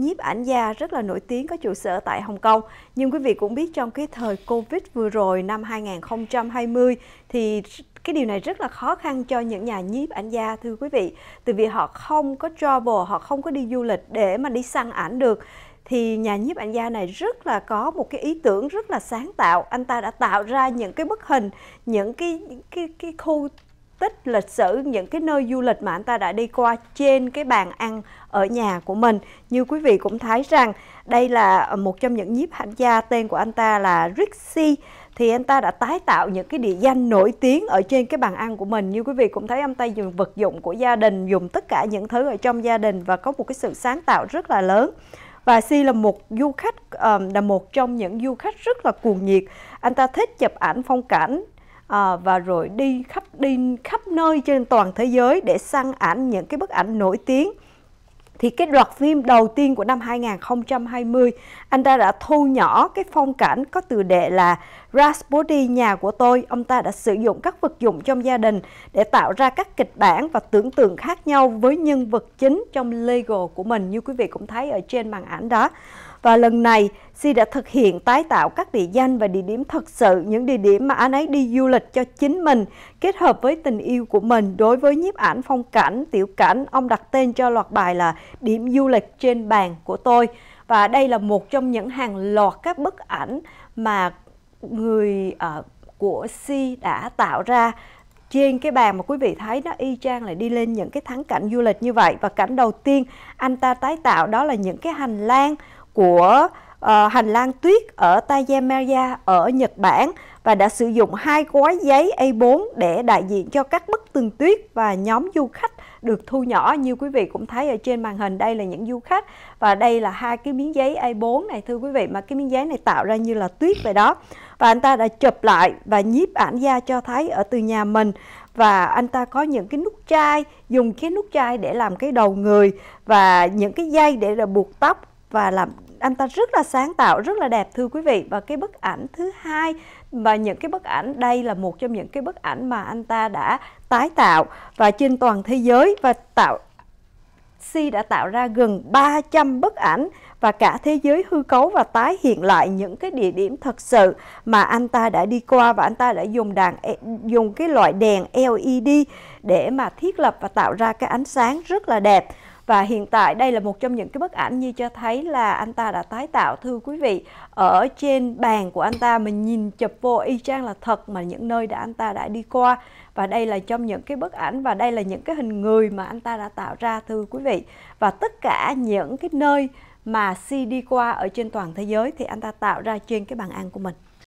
nhiếp ảnh gia rất là nổi tiếng có trụ sở tại Hồng Kông. Nhưng quý vị cũng biết trong cái thời Covid vừa rồi năm 2020 thì cái điều này rất là khó khăn cho những nhà nhiếp ảnh gia thưa quý vị từ vì họ không có travel họ không có đi du lịch để mà đi săn ảnh được thì nhà nhiếp ảnh gia này rất là có một cái ý tưởng rất là sáng tạo anh ta đã tạo ra những cái bức hình những cái cái cái khu tích lịch sử những cái nơi du lịch mà anh ta đã đi qua trên cái bàn ăn ở nhà của mình như quý vị cũng thấy rằng đây là một trong những nhiếp ảnh gia tên của anh ta là Rixi thì anh ta đã tái tạo những cái địa danh nổi tiếng ở trên cái bàn ăn của mình như quý vị cũng thấy anh ta dùng vật dụng của gia đình dùng tất cả những thứ ở trong gia đình và có một cái sự sáng tạo rất là lớn và Si là một du khách là một trong những du khách rất là cuồng nhiệt anh ta thích chụp ảnh phong cảnh à, và rồi đi khắp đi khắp nơi trên toàn thế giới để săn ảnh những cái bức ảnh nổi tiếng thì cái loạt phim đầu tiên của năm 2020 anh ta đã thu nhỏ cái phong cảnh có từ đệ là Rasbody nhà của tôi, ông ta đã sử dụng các vật dụng trong gia đình để tạo ra các kịch bản và tưởng tượng khác nhau với nhân vật chính trong Lego của mình như quý vị cũng thấy ở trên màn ảnh đó. Và lần này, Si đã thực hiện tái tạo các địa danh và địa điểm thật sự, những địa điểm mà anh ấy đi du lịch cho chính mình, kết hợp với tình yêu của mình đối với nhiếp ảnh phong cảnh, tiểu cảnh. Ông đặt tên cho loạt bài là Điểm du lịch trên bàn của tôi. Và đây là một trong những hàng loạt các bức ảnh mà người uh, của Si đã tạo ra trên cái bàn mà quý vị thấy nó y chang lại đi lên những cái thắng cảnh du lịch như vậy và cảnh đầu tiên anh ta tái tạo đó là những cái hành lang của uh, hành lang tuyết ở Tajemeya ở Nhật Bản và đã sử dụng hai gói giấy A4 để đại diện cho các bức tường tuyết và nhóm du khách được thu nhỏ như quý vị cũng thấy ở trên màn hình đây là những du khách và đây là hai cái miếng giấy A4 này thưa quý vị mà cái miếng giấy này tạo ra như là tuyết vậy đó và anh ta đã chụp lại và nhiếp ảnh gia cho thấy ở từ nhà mình và anh ta có những cái nút chai dùng cái nút chai để làm cái đầu người và những cái dây để là buộc tóc và làm anh ta rất là sáng tạo rất là đẹp thưa quý vị và cái bức ảnh thứ hai và những cái bức ảnh đây là một trong những cái bức ảnh mà anh ta đã tái tạo và trên toàn thế giới và tạo Si đã tạo ra gần 300 bức ảnh và cả thế giới hư cấu và tái hiện lại những cái địa điểm thật sự mà anh ta đã đi qua và anh ta đã dùng đàn e, dùng cái loại đèn LED để mà thiết lập và tạo ra cái ánh sáng rất là đẹp và hiện tại đây là một trong những cái bức ảnh như cho thấy là anh ta đã tái tạo thưa quý vị ở trên bàn của anh ta mình nhìn chụp vô y chang là thật mà những nơi đã anh ta đã đi qua và đây là trong những cái bức ảnh và đây là những cái hình người mà anh ta đã tạo ra thưa quý vị và tất cả những cái nơi mà Si đi qua ở trên toàn thế giới thì anh ta tạo ra trên cái bàn ăn của mình